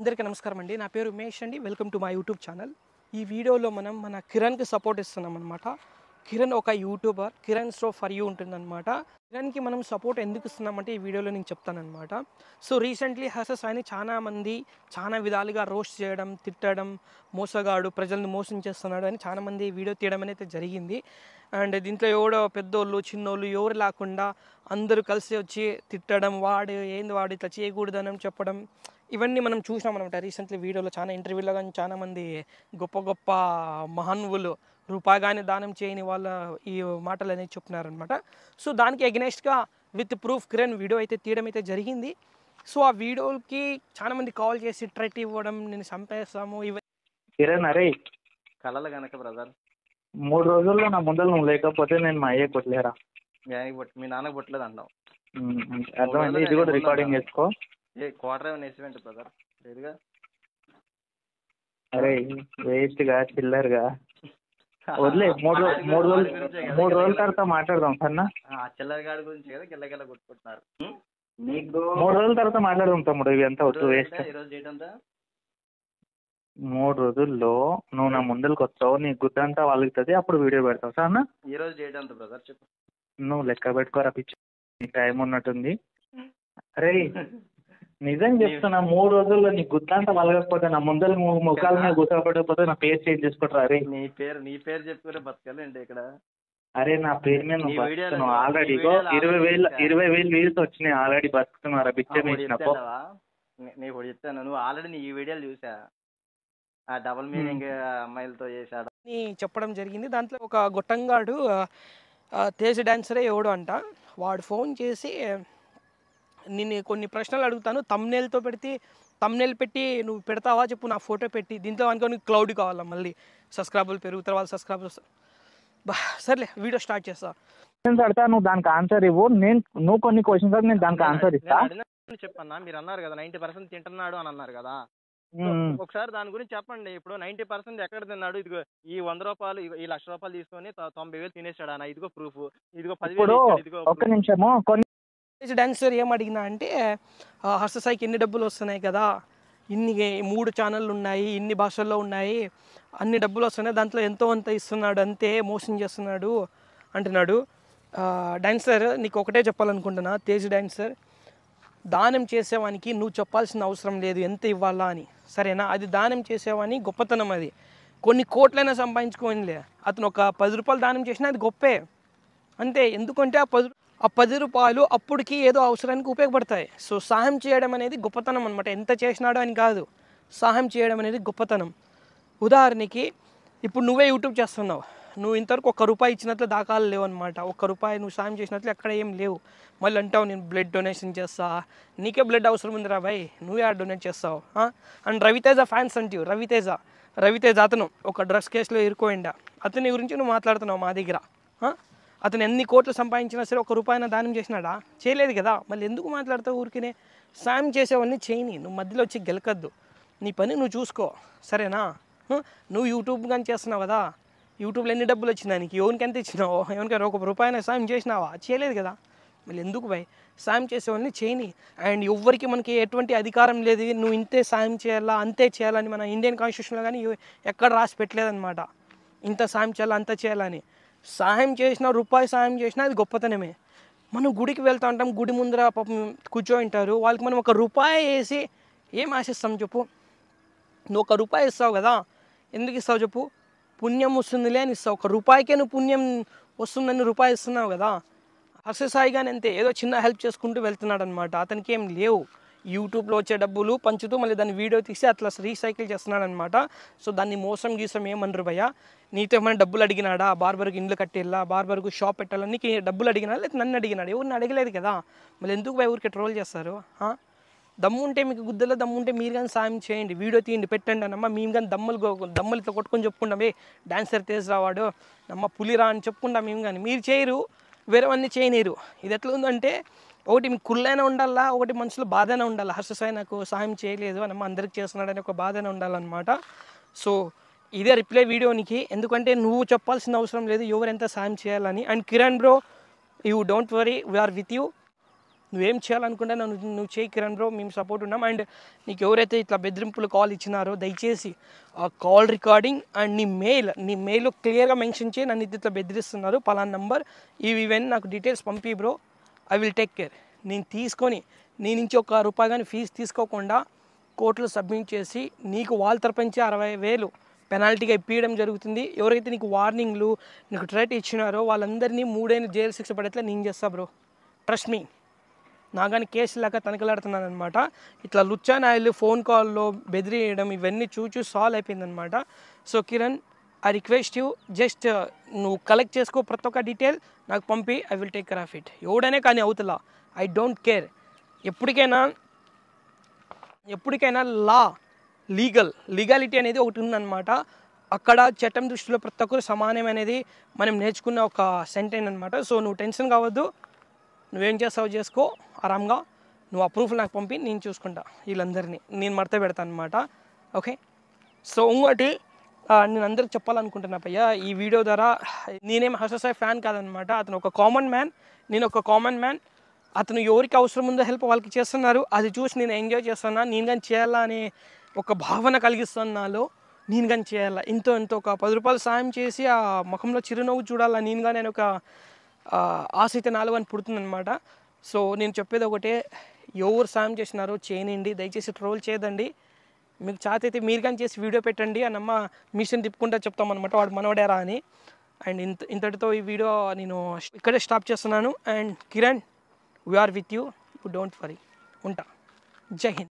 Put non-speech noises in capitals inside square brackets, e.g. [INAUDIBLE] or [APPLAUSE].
అందరికీ నమస్కారం అండి నా పేరు ఉమేష్ అండి వెల్కమ్ టు మా యూట్యూబ్ ఛానల్ ఈ వీడియోలో మనం మన కిరణ్కి సపోర్ట్ ఇస్తున్నాం అనమాట కిరణ్ ఒక యూట్యూబర్ కిరణ్ స్టో ఫర్ యూ ఉంటుందన్నమాట కిరణ్కి మనం సపోర్ట్ ఎందుకు ఇస్తున్నామంటే ఈ వీడియోలో నేను చెప్తానమాట సో రీసెంట్లీ హర్ష చాలా చాలామంది చాలా విధాలుగా రోస్ట్ చేయడం తిట్టడం మోసగాడు ప్రజలను మోసం చేస్తున్నాడు అని చాలామంది వీడియో తీయడం అనేది జరిగింది అండ్ దీంట్లో ఎవడో పెద్దోళ్ళు చిన్నోళ్ళు ఎవరు లేకుండా అందరూ కలిసి వచ్చి తిట్టడం వాడు ఏంది వాడు ఇట్లా చేయకూడదనం చెప్పడం ఇవన్నీ మనం చూసినాం అనమాట రీసెంట్లీ వీడియోలో చాలా ఇంటర్వ్యూలో కానీ చాలామంది గొప్ప గొప్ప మహాన్వులు రూపాయి దానం చేయని వాళ్ళ ఈ మాటలు అనేది చెప్తున్నారనమాట సో దానికి అగెనెస్ట్గా విత్ ప్రూఫ్ క్రేన్ వీడియో అయితే తీయడం అయితే జరిగింది సో ఆ వీడియోకి మంది కాల్ చేసి ట్రెట్ ఇవ్వడం నేను చంపేస్తాము అరే కలలు గనక బ్రదర్ మూడు రోజుల్లో నా ముందర నువ్వు లేకపోతే నేను మా అయ్యే కొట్లేరా మీ అయ్యకి మీ నాన్నకు కొట్టలేదు అన్నావు అర్థమైంది ఇది కూడా రికార్డింగ్ చేసుకో ఏ క్వార్టర్ ఏమైనా బ్రదర్ లేదుగా అరే వేస్ట్ గా చిల్లర్ గా [LAUGHS] వదిలే మూడు మూడు రోజులు మూడు రోజుల తర్వాత మాట్లాడదాం సన్నా గాడి గురించి కదా కొట్టుకుంటున్నారు మూడు రోజుల తర్వాత మాట్లాడదాం తమ్ముడు ఇవి వద్దు వేస్ట్ మూడు రోజుల్లో నువ్వు నా ముందరికి వస్తావు నీ గుద్దంతా వాళ్ళుతుంది అప్పుడు వీడియో పెడతావు సరేనా ఈ రోజు బ్రదర్ చెప్పు నువ్వు లెక్క పెట్టుకోరా పిచ్చి నీ టైం ఉన్నట్టుంది అరే [LAUGHS] నిజం చెప్తున్నా మూడు రోజుల్లో నీ గుద్దంతా వలగకపోతే నా ముందర ముఖాల మీద గుసపడకపోతే నా పేరు చేంజ్ చేసుకుంటారు అరే నీ పేరు నీ పేరు చెప్పుకునే బతకాలండి ఇక్కడ అరే నా పేరు మీద నువ్వు బతుకుతున్నావు ఆల్రెడీ ఇరవై వేలు ఇరవై వేలు వీల్స్ వచ్చినాయి ఆల్రెడీ బతుకుతున్నారా పిక్చర్ వేసినప్పుడు నేను చెప్తాను నువ్వు ఆల్రెడీ నీ వీడియోలు చూసా ఆ డబల్ మీనింగ్ అమ్మాయిలతో చేశాడు చెప్పడం జరిగింది దాంట్లో ఒక గొట్టంగాడు తేజ డాన్సరే ఎవడు అంట వాడు ఫోన్ చేసి నేను కొన్ని ప్రశ్నలు అడుగుతాను తమ్నేల్తో పెడితే తమ్నేల్ పెట్టి నువ్వు పెడతావా చెప్పు నా ఫోటో పెట్టి దీంతో అనుకోని క్లౌడ్ కావాలా మళ్ళీ సబ్స్క్రైబర్లు పెరుగుతారు తర్వాత సబ్స్క్రైబర్ బా సర్లే వీడియో స్టార్ట్ చేస్తా క్వశ్చన్స్ నువ్వు దానికి ఆన్సర్ ఇవ్వు నేను నువ్వు కొన్ని క్వశ్చన్స్ నేను దానికి ఆన్సర్ ఇస్తా చెప్పన్నా మీరు అన్నారు కదా నైంటీ పర్సెంట్ తింటున్నాడు అని అన్నారు కదా ఒకసారి దాని గురించి చెప్పండి ఇప్పుడు నైన్టీ పర్సెంట్ ఎక్కడ తిన్నాడు ఇదిగో ఈ వంద రూపాయలు ఈ లక్ష రూపాయలు తీసుకొని తొంభై వేలు తినేసాడు అన్న ఇదిగో ప్రూఫ్ ఇదిగో పది ఇదిగో ఒక్క నిమిషము కొన్ని డాన్సర్ అడిగినా అంటే హర్షసాయికి ఎన్ని డబ్బులు వస్తున్నాయి కదా ఇన్ని మూడు ఛానళ్ళు ఉన్నాయి ఇన్ని భాషల్లో ఉన్నాయి అన్ని డబ్బులు వస్తున్నాయి దాంట్లో ఎంతో అంత ఇస్తున్నాడు అంతే మోసం చేస్తున్నాడు అంటున్నాడు డాన్సర్ నీకు ఒకటే చెప్పాలనుకుంటున్నా తేజ్ డాన్సర్ దానం చేసేవానికి నువ్వు చెప్పాల్సిన అవసరం లేదు ఎంత ఇవ్వాలా అని సరేనా అది దానం చేసేవాని గొప్పతనం అది కొన్ని కోట్లైనా సంపాదించుకోనిలే అతను ఒక పది రూపాయలు దానం చేసినా అది గొప్పే అంతే ఎందుకంటే ఆ పది ఆ పది రూపాయలు అప్పటికి ఏదో అవసరానికి ఉపయోగపడతాయి సో సహాయం చేయడం అనేది గొప్పతనం అనమాట ఎంత చేసినాడో అని కాదు సహాయం చేయడం అనేది గొప్పతనం ఉదాహరణకి ఇప్పుడు నువ్వే యూట్యూబ్ చేస్తున్నావు నువ్వు ఇంతవరకు ఒక్క రూపాయి ఇచ్చినట్లు దాఖలు లేవు అనమాట ఒక్క రూపాయి నువ్వు సాయం చేసినట్లు ఎక్కడ ఏం లేవు మళ్ళీ అంటావు నేను బ్లడ్ డొనేషన్ చేస్తా నీకే బ్లడ్ అవసరం ఉంది రా భాయ్ నువ్వే ఆ డొనేట్ చేస్తావు అండ్ రవితేజ ఫ్యాన్స్ అంటే రవితేజ రవితేజ అతను ఒక డ్రగ్స్ కేసులో ఇరుకోయిండా అతని గురించి నువ్వు మాట్లాడుతున్నావు మా దగ్గర అతను ఎన్ని కోట్లు సంపాదించినా సరే ఒక రూపాయిన దానం చేసినాడా చేయలేదు కదా మళ్ళీ ఎందుకు మాట్లాడతావు ఊరికినే సాయం చేసేవన్నీ చేయని నువ్వు మధ్యలో వచ్చి గెలకద్దు నీ పని నువ్వు చూసుకో సరేనా నువ్వు యూట్యూబ్ కానీ చేస్తున్నావు కదా యూట్యూబ్లో ఎన్ని డబ్బులు వచ్చినానికి నీకు ఎవరికి ఎంత ఇచ్చినావో ఎవరికైనా ఒక రూపాయిన సాయం చేసినావా చేయలేదు కదా మళ్ళీ ఎందుకు భయ్ సాయం చేసేవన్నీ చేయని అండ్ ఎవ్వరికి మనకి ఎటువంటి అధికారం లేదు నువ్వు ఇంతే సాయం చేయాలా అంతే చేయాలని మన ఇండియన్ కాన్స్టిట్యూషన్లో కానీ ఎక్కడ రాసి పెట్టలేదనమాట ఇంత సాయం చేయాలా అంత చేయాలని సాయం చేసినా రూపాయి సాయం చేసినా అది గొప్పతనమే మనం గుడికి వెళ్తూ ఉంటాం గుడి ముందర పాపం ఉంటారు వాళ్ళకి మనం ఒక రూపాయి వేసి ఏం ఆశిస్తాం చెప్పు నువ్వు ఒక రూపాయి ఇస్తావు కదా ఎందుకు ఇస్తావు చెప్పు పుణ్యం వస్తుందిలే అని ఇస్తావు ఒక రూపాయికే నువ్వు పుణ్యం వస్తుందని రూపాయి ఇస్తున్నావు కదా హర్షసాయిగా అంతే ఏదో చిన్న హెల్ప్ చేసుకుంటూ వెళ్తున్నాడు అనమాట అతనికి ఏం లేవు యూట్యూబ్లో వచ్చే డబ్బులు పంచుతూ మళ్ళీ దాన్ని వీడియో తీసి అట్లా రీసైకిల్ చేస్తున్నాడు అనమాట సో దాన్ని మోసం గీసం ఏమన్నారు భయ నీతో ఏమైనా డబ్బులు అడిగినాడా బార్బర్కి ఇండ్లు కట్టేలా బార్బర్కు షాప్ పెట్టాలా నీకు డబ్బులు అడిగినా లేదా నన్ను అడిగినాడు ఎవరిని అడగలేదు కదా మళ్ళీ ఎందుకు భయ ఊరికి ట్రోల్ చేస్తారు దమ్ము ఉంటే మీకు గుద్దలో దమ్ము ఉంటే మీరు కానీ సాయం చేయండి వీడియో తీయండి పెట్టండి అన్నమ్మ మేము కానీ దమ్ములు దమ్ములతో కొట్టుకొని చెప్పుకుంటామే డాన్సర్ తేజ్ రావాడు నమ్మ పులిరా అని చెప్పుకుంటాం మేము కానీ మీరు చేయరు వేరేవన్నీ చేయనీరు ఇది ఎట్లా ఉందంటే ఒకటి కుళ్ళైనా ఉండాలా ఒకటి మనసులో బాధనే ఉండాలి హర్ష సాయి నాకు సహాయం చేయలేదు అని అందరికి చేస్తున్నాడని ఒక బాధనే ఉండాలన్నమాట సో ఇదే రిప్లై వీడియోనికి ఎందుకంటే నువ్వు చెప్పాల్సిన అవసరం లేదు ఎవరు ఎంత సాయం చేయాలని and Kiran bro you don't worry we are with you నువ్వేం చేయాలనుకుంటే నన్ను నువ్వు చేయి కిరణ్ బ్రో మేము సపోర్ట్ ఉన్నాం అండ్ నీకు ఎవరైతే ఇట్లా బెదిరింపులు కాల్ ఇచ్చినారో దయచేసి ఆ కాల్ రికార్డింగ్ అండ్ నీ మెయిల్ నీ మెయిల్ క్లియర్గా మెన్షన్ చేయి నన్ను ఇది ఇట్లా బెదిరిస్తున్నారు పలానా నంబర్ ఇవి ఇవన్నీ నాకు డీటెయిల్స్ పంపి bro I will take care నేను తీసుకొని నీ నుంచి ఒక రూపాయి కానీ ఫీజు తీసుకోకుండా కోర్టులో సబ్మిట్ చేసి నీకు వాళ్ళ తరపు అరవై వేలు పెనాల్టీగా ఇప్పించడం జరుగుతుంది ఎవరైతే నీకు వార్నింగ్లు నీకు ట్రైట్ ఇచ్చినారో వాళ్ళందరినీ మూడైన జైలు శిక్ష పడేట్లా నేను చేస్తా బ్రో ట్రస్ట్ మీ నాగాని లాగా తనకలాడుతున్నాను అనమాట ఇట్లా లుచ్చా నాయలు ఫోన్ కాల్లో బెదిరియడం ఇవన్నీ చూచూ సాల్వ్ అయిపోయిందనమాట so Kiran I request you just నువ్వు కలెక్ట్ చేసుకో ప్రతి ఒక్క డీటెయిల్ నాకు పంపి I will take care of it ఎవడనే కానీ అవుతులా ఐ డోంట్ కేర్ ఎప్పటికైనా ఎప్పటికైనా లా లీగల్ లీగాలిటీ అనేది ఒకటి ఉందన్నమాట అక్కడ చట్టం దృష్టిలో ప్రతి ఒక్కరు సమానం అనేది మనం నేర్చుకున్న ఒక సెంటైన్ అనమాట సో నువ్వు టెన్షన్ కావద్దు నువ్వేం చేస్తావు చేసుకో ఆరామ్గా నువ్వు ఆ ప్రూఫ్లు నాకు పంపి నేను చూసుకుంటా వీళ్ళందరినీ నేను మడత పెడతాను అనమాట ఓకే సో ఇంకోటి నేను అందరికి చెప్పాలనుకుంటున్నా ఈ వీడియో ద్వారా నేనేం హర్ష సాయి ఫ్యాన్ కాదనమాట అతను ఒక కామన్ మ్యాన్ నేను ఒక కామన్ మ్యాన్ అతను ఎవరికి అవసరం ఉందో హెల్ప్ వాళ్ళకి చేస్తున్నారు అది చూసి నేను ఎంజాయ్ చేస్తున్నా నేను కానీ చేయాలా అనే ఒక భావన కలిగిస్తాను నాలో నేను కానీ చేయాలా ఇంతో ఇంత ఒక పది రూపాయలు సాయం చేసి ఆ ముఖంలో చిరునవ్వు చూడాలా నేను కానీ నేను ఒక ఆసక్తి అయితే నాలో అని పుడుతుందనమాట సో నేను చెప్పేది ఒకటే ఎవరు సాయం చేసినారో చేయనండి దయచేసి ట్రోల్ చేయదండి మీకు ఛాత్ అయితే మీరు కానీ చేసి వీడియో పెట్టండి అని అమ్మ మిషన్ తిప్పుకుంటా చెప్తాం అనమాట వాడు మనవడేరా అని అండ్ ఇంత ఇంతటితో ఈ వీడియో నేను ఇక్కడే స్టాప్ చేస్తున్నాను and Kiran we are with you don't worry ఉంటా జై హింద్